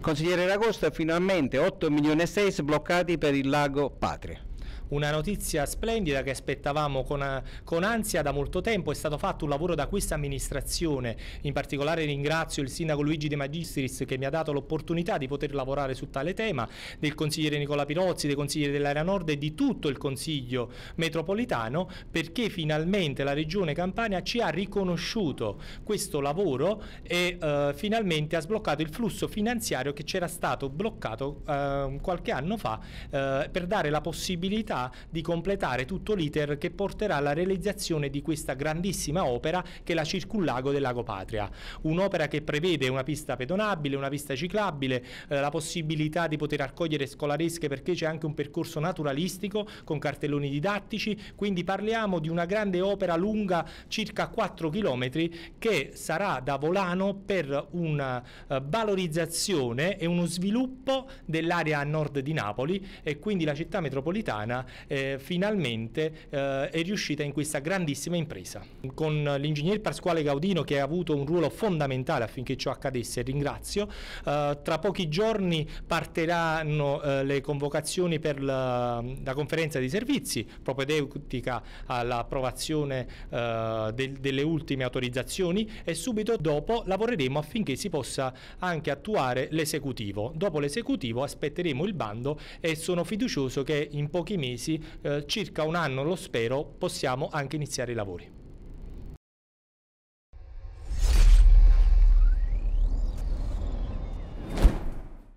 Consigliere Ragosta, finalmente 8 milioni e 6 sbloccati per il lago Patria una notizia splendida che aspettavamo con, con, ansia da molto tempo, è stato fatto un lavoro da questa amministrazione, in particolare ringrazio il sindaco Luigi De Magistris che mi ha dato l'opportunità di poter lavorare su tale tema, del consigliere Nicola Pirozzi, dei consiglieri dell'area nord e di tutto il consiglio metropolitano perché finalmente la regione Campania ci ha riconosciuto questo lavoro e eh, finalmente ha sbloccato il flusso finanziario che c'era stato bloccato eh, qualche anno fa eh, per dare la possibilità di completare tutto l'iter che porterà alla realizzazione di questa grandissima opera che è la Circullago del Lago Patria. Un'opera che prevede una pista pedonabile, una pista ciclabile, eh, la possibilità di poter accogliere scolaresche perché c'è anche un percorso naturalistico con cartelloni didattici, quindi parliamo di una grande opera lunga circa 4 km che sarà da volano per una eh, valorizzazione e uno sviluppo dell'area a nord di Napoli e quindi la città metropolitana eh, finalmente eh, è riuscita in questa grandissima impresa. Con l'ingegner Pasquale Gaudino che ha avuto un ruolo fondamentale affinché ciò accadesse, ringrazio. Eh, tra pochi giorni partiranno eh, le convocazioni per la, la, conferenza di servizi propedeutica all'approvazione eh, del, delle ultime autorizzazioni e subito dopo lavoreremo affinché si possa anche attuare l'esecutivo. Dopo l'esecutivo aspetteremo il bando e sono fiducioso che in pochi mesi mesi, eh, circa un anno lo spero, possiamo anche iniziare i lavori.